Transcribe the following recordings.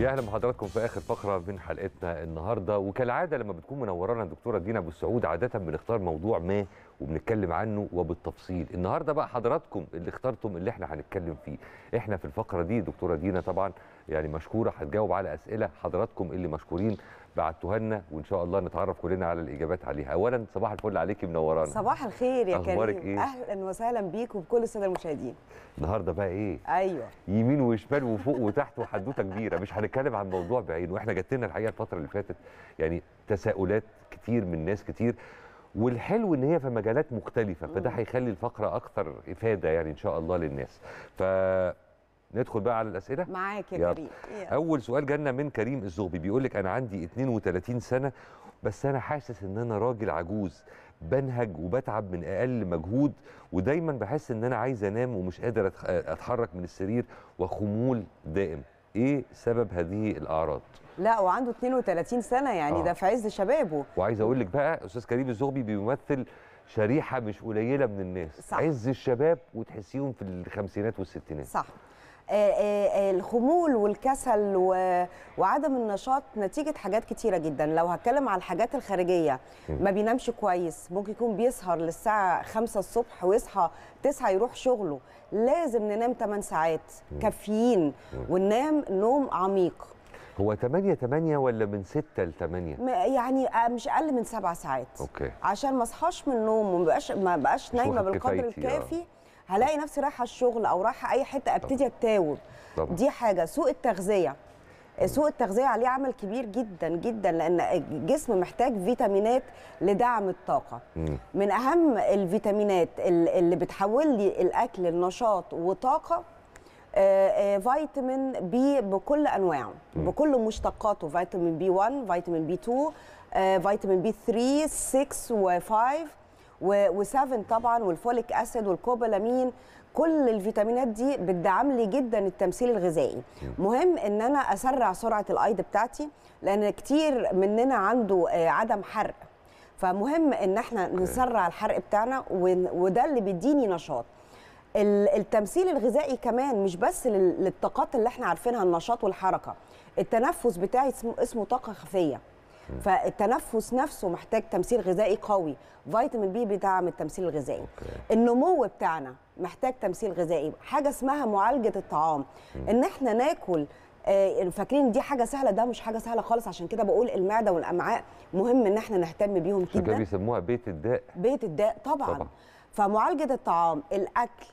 يا اهلا بحضراتكم في اخر فقره من حلقتنا النهارده وكالعاده لما بتكون منورانا الدكتوره دينا ابو السعود عاده بنختار موضوع ما وبنتكلم عنه وبالتفصيل النهارده بقى حضراتكم اللي اخترتم اللي احنا هنتكلم فيه احنا في الفقره دي دكتوره دينا طبعا يعني مشكوره هتجاوب على اسئله حضراتكم اللي مشكورين بعتوها لنا وان شاء الله نتعرف كلنا على الاجابات عليها اولا صباح الفل عليكي منورانا صباح الخير يا كريم إيه؟ اهلا وسهلا بيك وبكل الساده المشاهدين النهارده بقى ايه ايوه يمين وشمال وفوق وتحت وحدوته كبيره مش هنتكلم عن موضوع بعينه واحنا جات لنا الحقيقه الفتره اللي فاتت يعني تساؤلات كتير من ناس كتير والحلو ان هي في مجالات مختلفه فده هيخلي الفقره اكثر افاده يعني ان شاء الله للناس ف ندخل بقى على الاسئله معاك يا كريم إيه؟ اول سؤال جالنا من كريم الزغبي بيقول لك انا عندي 32 سنه بس انا حاسس ان انا راجل عجوز بنهج وبتعب من اقل مجهود ودايما بحس ان انا عايز انام ومش قادر اتحرك من السرير وخمول دائم ايه سبب هذه الاعراض لا وعنده 32 سنه يعني آه. ده في عز شبابه وعايز اقول لك بقى استاذ كريم الزغبي بيمثل شريحه مش قليله من الناس صح. عز الشباب وتحسيهم في الخمسينات والستينات صح آه، آه، آه، الخمول والكسل وعدم النشاط نتيجه حاجات كتيره جدا لو هتكلم على الحاجات الخارجيه ما بينامش كويس ممكن يكون بيسهر للساعه 5 الصبح ويصحى 9 يروح شغله لازم ننام 8 ساعات كافيين وننام نوم عميق هو 8 8 ولا من 6 ل 8 يعني مش اقل من 7 ساعات اوكي عشان ما اصحاش من النوم وما بقاش ما بقاش نايمه بالقدر الكافي آه. هلاقي نفسي رايحه الشغل او رايحه اي حته ابتدي اتاوب دي حاجه سوء التغذيه سوء التغذيه عليه عمل كبير جدا جدا لان الجسم محتاج فيتامينات لدعم الطاقه من اهم الفيتامينات اللي بتحول لي الاكل النشاط وطاقه آه، آه، فيتامين بي بكل انواعه بكل مشتقاته فيتامين بي 1 فيتامين بي 2 آه، فيتامين بي 3 6 و5 و7 طبعا والفوليك اسيد والكوبالامين كل الفيتامينات دي بتدعم لي جدا التمثيل الغذائي مهم ان انا اسرع سرعه الايض بتاعتي لان كتير مننا عنده آه، عدم حرق فمهم ان احنا نسرع الحرق بتاعنا وده اللي بيديني نشاط التمثيل الغذائي كمان مش بس للطاقات اللي احنا عارفينها النشاط والحركه التنفس بتاعي اسمه طاقه خفيه فالتنفس نفسه محتاج تمثيل غذائي قوي فيتامين بي بيدعم التمثيل الغذائي أوكي. النمو بتاعنا محتاج تمثيل غذائي حاجه اسمها معالجه الطعام م. ان احنا ناكل آه، فاكرين دي حاجه سهله ده مش حاجه سهله خالص عشان كده بقول المعده والامعاء مهم ان احنا نهتم بيهم كده بيسموها بيت الداء بيت الداء طبعا, طبعا. فمعالجه الطعام الاكل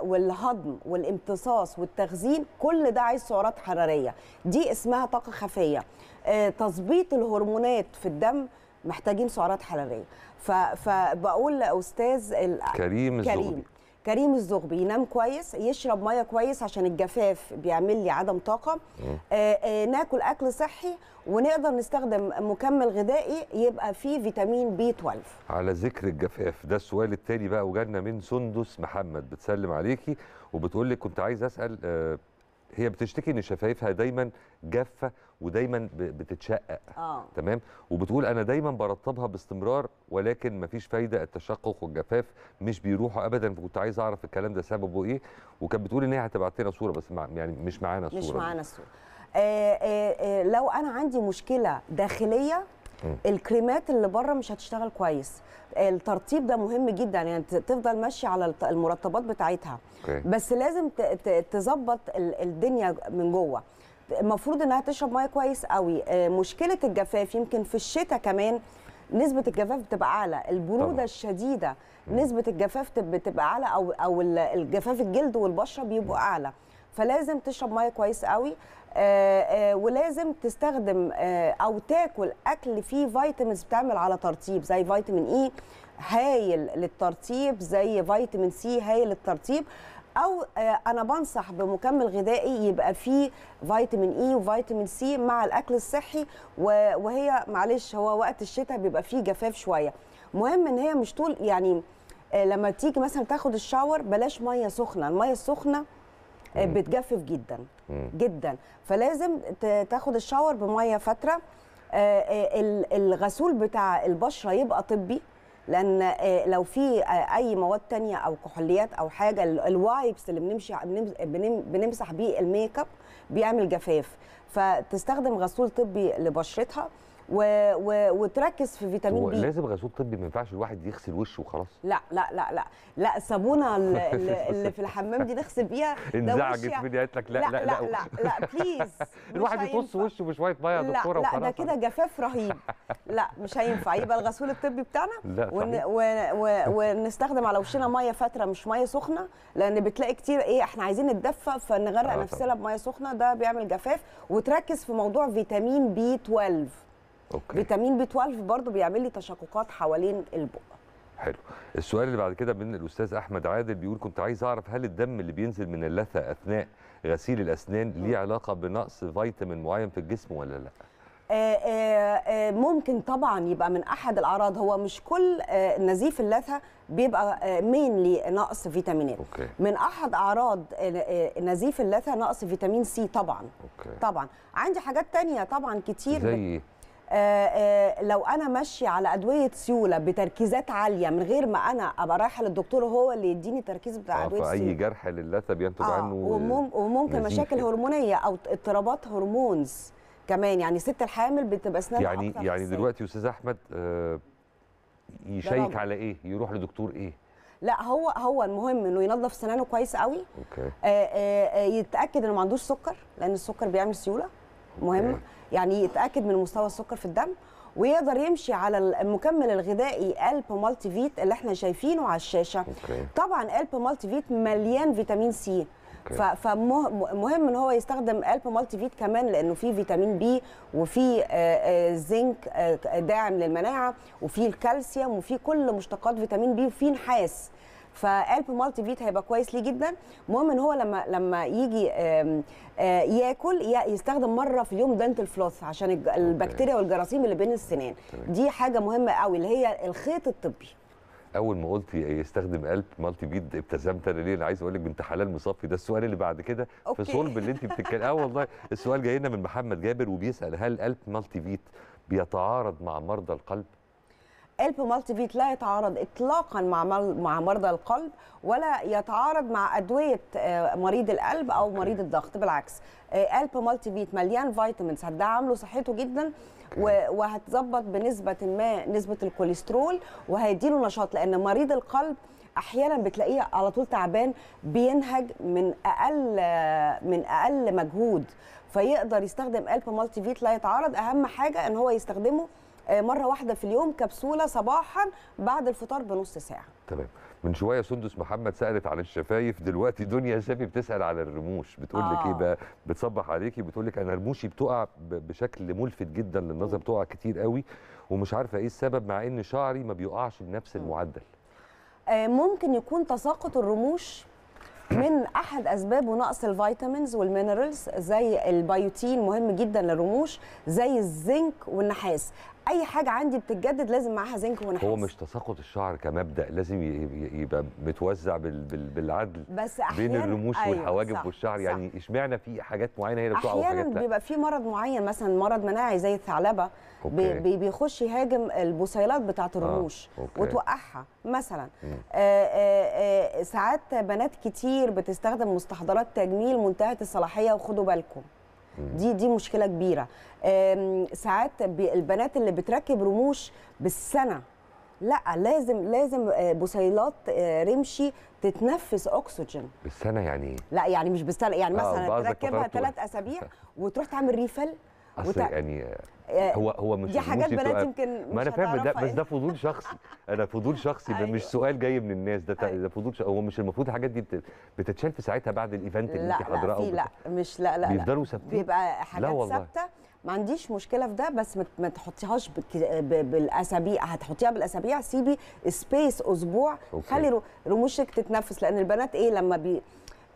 والهضم والامتصاص والتخزين كل ده عايز سعرات حراريه دي اسمها طاقه خفيه آه، تظبيط الهرمونات في الدم محتاجين سعرات حراريه فبقول لاستاذ كريم الزغبي كريم الزغبي ينام كويس يشرب ميه كويس عشان الجفاف بيعمل لي عدم طاقه آآ آآ آه، آه، ناكل اكل صحي ونقدر نستخدم مكمل غذائي يبقى فيه فيتامين بي 12 على ذكر الجفاف ده السؤال الثاني بقى وجالنا من سندس محمد بتسلم عليكي وبتقول لك كنت عايز اسال آه، هي بتشتكي ان شفايفها دايما جافه ودايما بتتشقق آه. تمام وبتقول انا دايما برطبها باستمرار ولكن مفيش فايده التشقق والجفاف مش بيروحوا ابدا فكنت عايز اعرف الكلام ده سببه ايه وكانت بتقول ان هي هتبعت لنا صوره بس مع يعني مش معانا صوره مش معانا الصوره آه آه آه لو انا عندي مشكله داخليه الكريمات اللي بره مش هتشتغل كويس الترطيب ده مهم جدا يعني تفضل ماشي على المرطبات بتاعتها okay. بس لازم تظبط الدنيا من جوه المفروض انها تشرب ميه كويس قوي آه، مشكله الجفاف يمكن في الشتاء كمان نسبة الجفاف بتبقى أعلى، البرودة طبعا. الشديدة نسبة الجفاف بتبقى أعلى أو أو الجفاف الجلد والبشرة بيبقوا أعلى، فلازم تشرب مية كويس قوي آه، آه، ولازم تستخدم أو تاكل أكل فيه فيتامينز بتعمل على ترطيب زي فيتامين إي e هايل للترطيب زي فيتامين سي هايل للترطيب او آه، انا بنصح بمكمل غذائي يبقى فيه فيتامين اي e وفيتامين سي مع الاكل الصحي وهي معلش هو وقت الشتاء بيبقى فيه جفاف شويه مهم ان هي مش طول يعني آه، لما تيجي مثلا تاخد الشاور بلاش ميه سخنه الميه السخنه آه، بتجفف جدا جدا فلازم تاخد الشاور بميه فتره الغسول بتاع البشره يبقى طبي لان آه، لو في آه، اي مواد تانية او كحوليات او حاجه الوايبس اللي بنمشي بنمسح بيه الميك اب بيعمل جفاف فتستخدم غسول طبي لبشرتها و... و... وتركز في فيتامين بي لازم غسول طبي ما ينفعش الواحد يغسل وشه وخلاص لا لا لا لا لا الصابونه اللي في الحمام دي نغسل بيها انزعجت مني قالت لك لا لا لا لا لا, لا, بليز الواحد يطص وشه بشويه ميه يا دكتوره لا ده كده جفاف رهيب لا مش هينفع يبقى الغسول الطبي بتاعنا لا ون... و... و... ونستخدم على وشنا ميه فتره مش ميه سخنه لان بتلاقي كتير ايه احنا عايزين نتدفى فنغرق آه، نفسنا بميه سخنه ده بيعمل جفاف وتركز في موضوع فيتامين بي 12 أوكي. فيتامين بي 12 برضو بيعمل لي تشققات حوالين البق حلو السؤال اللي بعد كده من الاستاذ احمد عادل بيقول كنت عايز اعرف هل الدم اللي بينزل من اللثه اثناء غسيل الاسنان ليه علاقه بنقص فيتامين معين في الجسم ولا لا آه، آه، آه، ممكن طبعا يبقى من احد الاعراض هو مش كل نزيف اللثه بيبقى مينلي نقص فيتامينات أوكي. من احد اعراض نزيف اللثه نقص فيتامين سي طبعا أوكي. طبعا عندي حاجات تانية طبعا كتير زي ايه آه، آه، لو انا ماشيه على ادويه سيوله بتركيزات عاليه من غير ما انا ابقى رايحه للدكتور وهو اللي يديني تركيز بتاع آه، ادويه سيوله اي جرح للثه بينتج آه عنه وممكن مشاكل هرمونيه او اضطرابات هرمونز كمان يعني ست الحامل بتبقى اسنانها يعني أكتر يعني دلوقتي استاذ احمد آه يشيك على ايه يروح لدكتور ايه لا هو هو المهم انه ينظف سنانه كويس قوي اوكي آآ آآ يتاكد انه ما عندوش سكر لان السكر بيعمل سيوله مهم يعني يتاكد من مستوى السكر في الدم ويقدر يمشي على المكمل الغذائي الب مالتي فيت اللي احنا شايفينه على الشاشه أوكي. طبعا الب مالتي فيت مليان فيتامين سي فمهم ان هو يستخدم الب مالتي فيت كمان لانه فيه فيتامين بي وفيه آه، آه، زنك آه، داعم للمناعه وفيه الكالسيوم وفيه كل مشتقات فيتامين بي وفيه نحاس فقلب مالتي فيت هيبقى كويس ليه جدا المهم ان هو لما لما يجي آه، ياكل يستخدم مره في اليوم دنتل الفلوس عشان البكتيريا والجراثيم اللي بين السنان دي حاجه مهمه قوي اللي هي الخيط الطبي اول ما قلت يستخدم قلب مالتي بيد ابتسمت انا ليه انا عايز اقول لك بنت حلال مصفي ده السؤال اللي بعد كده في صلب اللي انت بتتكلمي اه والله السؤال جاي لنا من محمد جابر وبيسال هل قلب مالتي فيت بيتعارض مع مرضى القلب الب مالتي لا يتعارض اطلاقا مع مع مرضى القلب ولا يتعارض مع ادويه آه، مريض القلب او مريض الضغط بالعكس الب مالتي فيت مليان فيتامينز هتدعم له صحته جدا وهتظبط بنسبه ما نسبه الكوليسترول وهيديله نشاط لان مريض القلب احيانا بتلاقيه على طول تعبان بينهج من اقل آه، من اقل مجهود فيقدر يستخدم الب مالتي فيت لا يتعارض اهم حاجه ان هو يستخدمه آه، مره واحده في اليوم كبسوله صباحا بعد الفطار بنص ساعه تمام من شويه سندس محمد سالت على الشفايف دلوقتي دنيا شافي بتسال على الرموش بتقول آه. لك ايه آه. بقى بتصبح عليكي بتقول لك انا رموشي بتقع بشكل ملفت جدا للنظر بتقع كتير قوي ومش عارفه ايه السبب مع ان شعري ما بيقعش بنفس آه. المعدل آه ممكن يكون تساقط الرموش من احد اسبابه نقص الفيتامينز والمينرالز زي البيوتين مهم جدا للرموش زي الزنك والنحاس اي حاجه عندي بتتجدد لازم معاها زنك ونحاس هو مش تساقط الشعر كمبدا لازم يبقى متوزع بالعدل بس أحيان بين الرموش أيوة والحواجب صح والشعر صح يعني اشمعنى في حاجات معينه هي اللي بتقع وحاجات احيانا بيبقى في مرض معين مثلا مرض مناعي زي الثعلبه بي بيخش يهاجم البصيلات بتاعه الرموش آه. وتوقعها مثلا آآ آآ آه، آه، آه، ساعات بنات كتير بتستخدم مستحضرات تجميل منتهيه الصلاحيه وخدوا بالكم دي دي مشكله كبيره ساعات البنات اللي بتركب رموش بالسنه لا لازم لازم آه، بصيلات آه، رمشي تتنفس اكسجين بالسنه يعني ايه لا يعني مش بالسنه يعني آه، مثلا آه تركبها ثلاث اسابيع وتروح تعمل ريفل اصل وت... يعني آه، هو هو مش دي حاجات بنات يمكن ما انا فاهم ده بس يعني. ده فضول شخصي انا فضول شخصي أيوة. مش سؤال جاي من الناس ده أيوة. ده فضول هو مش المفروض الحاجات دي بتتشال في ساعتها بعد الايفنت اللي انت حضراته لا لا مش لا لا بيفضلوا ثابتين بيبقى حاجات ثابته ما عنديش مشكله في ده بس ما تحطيهاش بالاسابيع هتحطيها بالاسابيع سيبي سبيس اسبوع أوكي. خلي رموشك تتنفس لان البنات ايه لما بي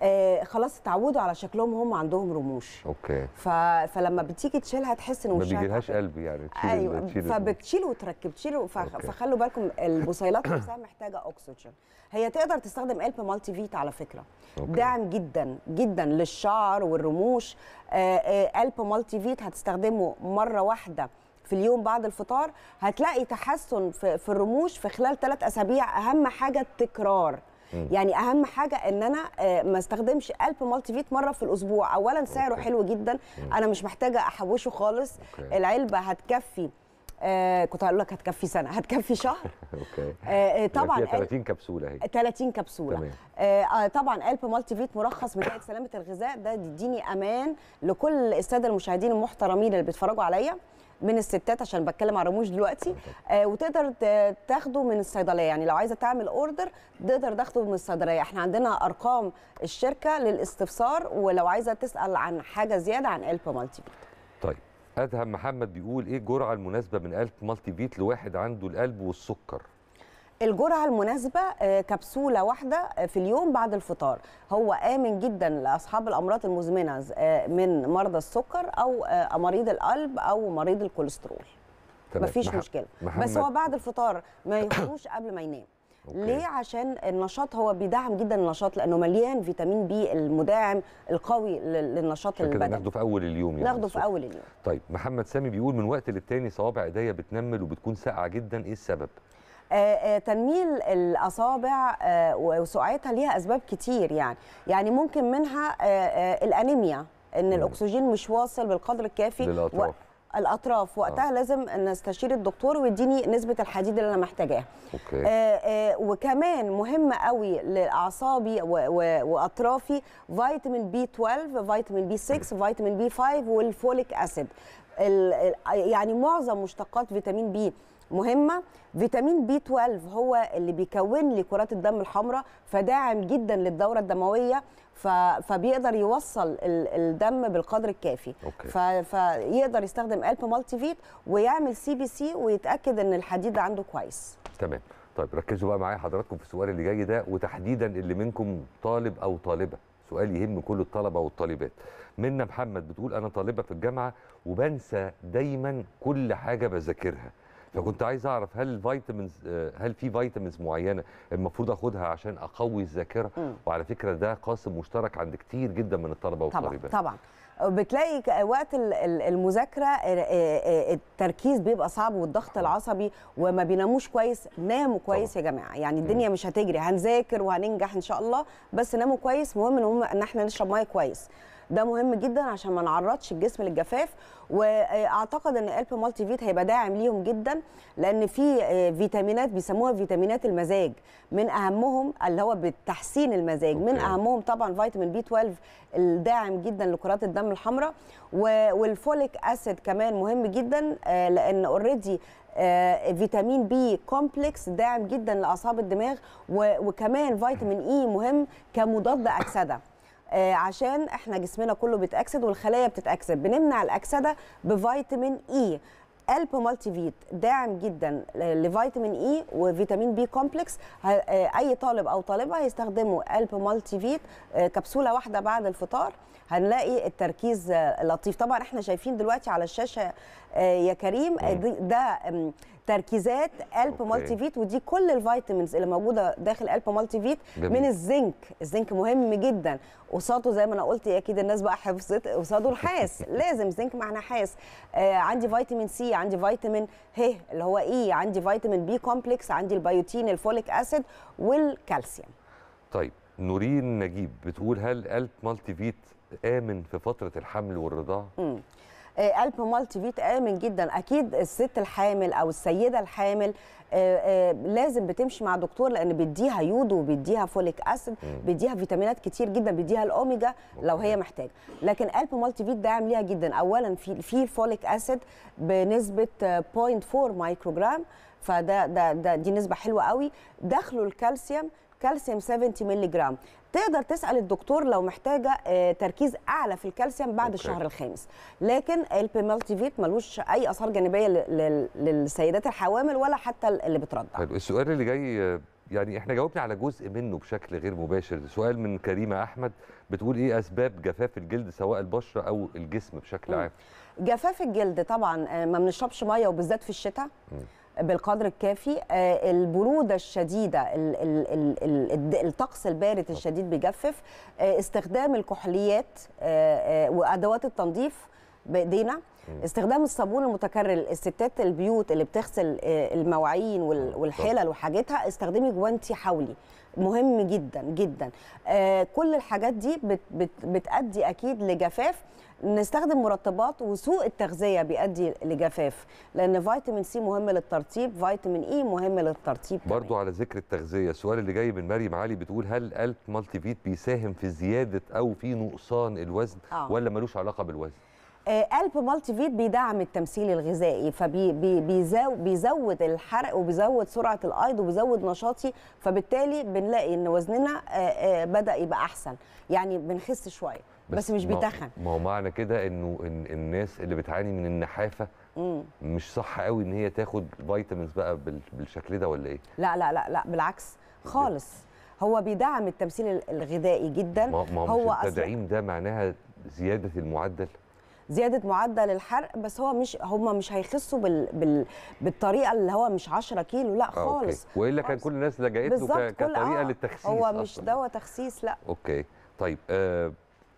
آه خلاص اتعودوا على شكلهم هم عندهم رموش اوكي ف... فلما بتيجي تشيلها تحس ان وشها ما بيجيلهاش قلب يعني تشيل ايوه تشيل فبتشيل وتركب تشيل ف... فخلوا بالكم البصيلات نفسها محتاجه اكسجين هي تقدر تستخدم قلب مالتي فيت على فكره أوكي. داعم جدا جدا للشعر والرموش آه قلب آه، مالتي فيت هتستخدمه مره واحده في اليوم بعد الفطار هتلاقي تحسن في الرموش في خلال ثلاث اسابيع اهم حاجه التكرار مم. يعني اهم حاجه ان انا آه، ما استخدمش الب مالتي فيت مره في الاسبوع اولا سعره أوكي. حلو جدا مم. انا مش محتاجه احوشه خالص أوكي. العلبه هتكفي آه كنت هقول لك هتكفي سنه هتكفي شهر اوكي آه, آه، طبعا 30 كبسوله اهي 30 كبسوله تمام. آه, آه، طبعا الب مالتي فيت مرخص من ناحيه سلامه الغذاء ده يديني امان لكل الساده المشاهدين المحترمين اللي بيتفرجوا عليا من الستات عشان بتكلم على رموش دلوقتي آه وتقدر تاخده من الصيدليه يعني لو عايزه تعمل اوردر تقدر تاخده من الصيدليه احنا عندنا ارقام الشركه للاستفسار ولو عايزه تسال عن حاجه زياده عن الب مالتي بيت طيب ادهم محمد بيقول ايه الجرعه المناسبه من الب مالتي بيت لواحد عنده القلب والسكر الجرعه المناسبه آه، كبسوله واحده آه، في اليوم بعد الفطار هو امن جدا لاصحاب الامراض المزمنه آه، من مرضى السكر او مريض القلب او مريض الكوليسترول مفيش مح... مشكله محمد. بس هو بعد الفطار ما ياخدوش قبل ما ينام أوكي. ليه عشان النشاط هو بيدعم جدا النشاط لانه مليان فيتامين بي المداعم القوي للنشاط البدني ناخده في اول اليوم يعني ناخده في اول اليوم طيب محمد سامي بيقول من وقت للتاني صوابع ايديا بتنمل وبتكون ساقعه جدا ايه السبب آه، آه، تنميل الاصابع آه، وسقعتها ليها اسباب كتير يعني يعني ممكن منها الانيميا ان الاكسجين مش واصل بالقدر الكافي للأطراف. الاطراف وقتها آه. لازم نستشير الدكتور ويديني نسبه الحديد اللي انا محتاجاها أوكي. آه وكمان مهم قوي لاعصابي واطرافي فيتامين بي 12 فيتامين بي 6 فيتامين بي 5 والفوليك اسيد يعني معظم مشتقات فيتامين بي مهمه فيتامين بي 12 هو اللي بيكون لي كرات الدم الحمراء فداعم جدا للدوره الدمويه فبيقدر يوصل الدم بالقدر الكافي أوكي. فيقدر يستخدم الب مالتي فيت ويعمل سي بي سي ويتاكد ان الحديد عنده كويس تمام طيب ركزوا بقى معايا حضراتكم في السؤال اللي جاي ده وتحديدا اللي منكم طالب او طالبه سؤال يهم كل الطلبه والطالبات منا محمد بتقول انا طالبه في الجامعه وبنسى دايما كل حاجه بذاكرها فكنت عايز اعرف هل الفيتامينز آه، هل في فيتامينز معينه المفروض اخدها عشان اقوي الذاكره وعلى فكره ده قاسم مشترك عند كتير جدا من الطلبه والطالبات طبعا طبعا بتلاقي وقت المذاكره آه، آه، التركيز بيبقى صعب والضغط العصبي وما بيناموش كويس ناموا كويس طبعا. يا جماعه يعني الدنيا مش هتجري هنذاكر وهننجح ان شاء الله بس ناموا كويس مهم ان احنا نشرب ميه كويس ده مهم جدا عشان ما نعرضش الجسم للجفاف واعتقد ان الب مالتي فيت هيبقى داعم ليهم جدا لان في آه، فيتامينات بيسموها فيتامينات المزاج من اهمهم اللي هو بتحسين المزاج أوكي. من اهمهم طبعا فيتامين بي 12 الداعم جدا لكرات الدم الحمراء والفوليك اسيد كمان مهم جدا آه، لان اوريدي آه، فيتامين بي كومبلكس داعم جدا لاعصاب الدماغ وكمان فيتامين اي e مهم كمضاد اكسده آه، عشان احنا جسمنا كله بيتاكسد والخلايا بتتاكسد بنمنع الاكسده بفيتامين اي e. الب مالتي فيت داعم جدا لفيتامين اي e وفيتامين بي كومبلكس آه، اي طالب او طالبه هيستخدموا الب مالتي فيت آه، كبسوله واحده بعد الفطار هنلاقي التركيز لطيف طبعا احنا شايفين دلوقتي على الشاشه يا كريم ده تركيزات الب مالتي فيت ودي كل الفيتامينز اللي موجوده داخل الب مالتي فيت جميل. من الزنك الزنك مهم جدا قصاده زي ما انا قلت اكيد الناس بقى حفظت قصاده نحاس لازم زنك مع نحاس آه عندي فيتامين سي عندي فيتامين ه اللي هو اي e، عندي فيتامين بي كومبلكس عندي البيوتين الفوليك اسيد والكالسيوم طيب نورين نجيب بتقول هل الب مالتي فيت امن في فتره الحمل والرضاعه قلب آه، مالتي فيت امن جدا اكيد الست الحامل او السيده الحامل آه، آه، لازم بتمشي مع دكتور لان بيديها يود وبيديها فوليك اسيد بيديها فيتامينات كتير جدا بيديها الاوميجا لو هي محتاجه لكن قلب مالتي فيت داعم ليها جدا اولا في في فوليك اسيد بنسبه 0.4 مايكروجرام فده ده ده دي نسبه حلوه قوي دخله الكالسيوم كالسيوم 70 جرام تقدر تسال الدكتور لو محتاجه آه، تركيز اعلى في الكالسيوم بعد أوكي. الشهر الخامس لكن فيت ملوش اي اثار جانبيه للسيدات الحوامل ولا حتى اللي بترضع طيب السؤال اللي جاي يعني احنا جاوبنا على جزء منه بشكل غير مباشر سؤال من كريمه احمد بتقول ايه اسباب جفاف الجلد سواء البشره او الجسم بشكل عام جفاف الجلد طبعا آه، ما بنشربش ميه وبالذات في الشتاء م. بالقدر الكافي آه، البروده الشديده الطقس البارد الشديد بيجفف آه، استخدام الكحوليات آه، وادوات التنظيف بايدينا استخدام الصابون المتكرر الستات البيوت اللي بتغسل آه، المواعين والحلل وحاجتها استخدمي جوانتي حولي مهم جدا جدا آه، كل الحاجات دي بتأدي أكيد لجفاف نستخدم مرطبات وسوء التغذية بيؤدي لجفاف لأن فيتامين سي مهم للترطيب فيتامين إي مهم للترطيب برضو كمان. على ذكر التغذية السؤال اللي جاي من مريم علي بتقول هل ألت مالتي فيت بيساهم في زيادة أو في نقصان الوزن آه. ولا ملوش علاقة بالوزن آه، قلب مالتي فيت بيدعم التمثيل الغذائي فبيزود الحرق وبيزود سرعه الايض وبيزود نشاطي فبالتالي بنلاقي ان وزننا آه، آه، بدا يبقى احسن يعني بنخس شويه بس, بس مش بيتخن ما هو معنى كده انه إن الناس اللي بتعاني من النحافه مم. مش صح قوي ان هي تاخد فيتامينز بقى بالشكل ده ولا ايه لا لا لا لا بالعكس خالص هو بيدعم التمثيل الغذائي جدا ما هو التدعيم ده معناها زياده المعدل زياده معدل الحرق بس هو مش هم مش هيخسوا بال... بال... بالطريقه اللي هو مش 10 كيلو لا آه، خالص أوكي. والا كان كل الناس لجأت له كطريقه آه. للتخسيس هو مش دواء تخسيس لا اوكي طيب آه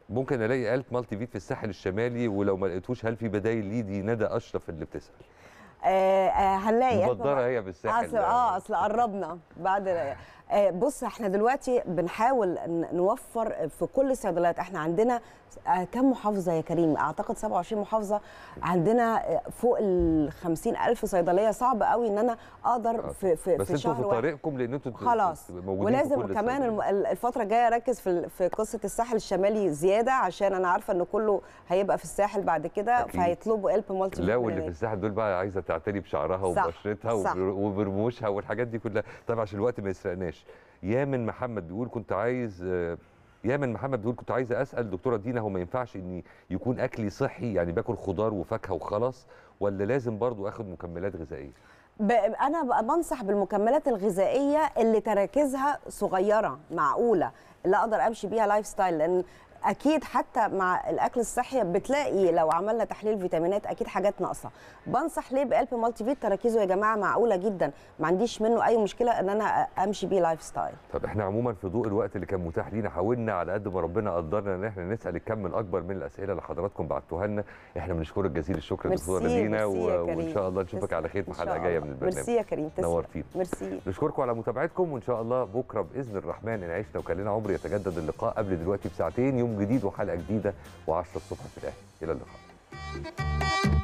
ممكن الاقي الف مالتي فيت في الساحل الشمالي ولو ما لقيتوش هل في بدايل ليه دي ندى اشرف اللي بتسال آه, آه، هنلاقي مبدره هي بالساحل اصل اه يعني. اصل قربنا بعد آه، بص احنا دلوقتي بنحاول نوفر في كل الصيدليات احنا عندنا آه، كم محافظه يا كريم اعتقد 27 محافظه عندنا آه، فوق ال 50000 صيدليه صعب قوي ان انا اقدر في في بس في شهر في طريقكم لان انتوا خلاص ولازم كمان الفتره الجايه اركز في في قصه الساحل الشمالي زياده عشان انا عارفه ان كله هيبقى في الساحل بعد كده فهيطلبوا قلب مالتي لا واللي في الساحل دول بقى عايزه تعتني بشعرها وبشرتها وبرموشها والحاجات دي كلها طبعا عشان الوقت ما يسرقناش معلش يامن محمد بيقول كنت عايز آه، يامن محمد بيقول كنت عايز اسال دكتوره دينا هو ما ينفعش اني يكون اكلي صحي يعني باكل خضار وفاكهه وخلاص ولا لازم برضو اخد مكملات غذائيه انا بنصح بالمكملات الغذائيه اللي تراكيزها صغيره معقوله اللي اقدر امشي بيها لايف ستايل لان اكيد حتى مع الاكل الصحي بتلاقي لو عملنا تحليل فيتامينات اكيد حاجات ناقصه بنصح ليه بقلب مالتي فيت تركيزه يا جماعه معقوله جدا ما عنديش منه اي مشكله ان انا امشي بيه لايف ستايل طب احنا عموما في ضوء الوقت اللي كان متاح لينا حاولنا على قد ما ربنا قدرنا ان احنا نسال الكم الاكبر من الاسئله اللي حضراتكم بعتوها لنا احنا بنشكرك جزيل الشكر دكتوره لينا وان شاء الله نشوفك على خير في حلقه جايه من البرنامج ميرسي يا كريم نورتينا ميرسي نشكركم على متابعتكم وان شاء الله بكره باذن الرحمن ان عشنا وكان لنا عمر يتجدد اللقاء قبل دلوقتي بساعتين يوم يوم جديد وحلقه جديده و الصبح في الاهلي الى اللقاء Thank you.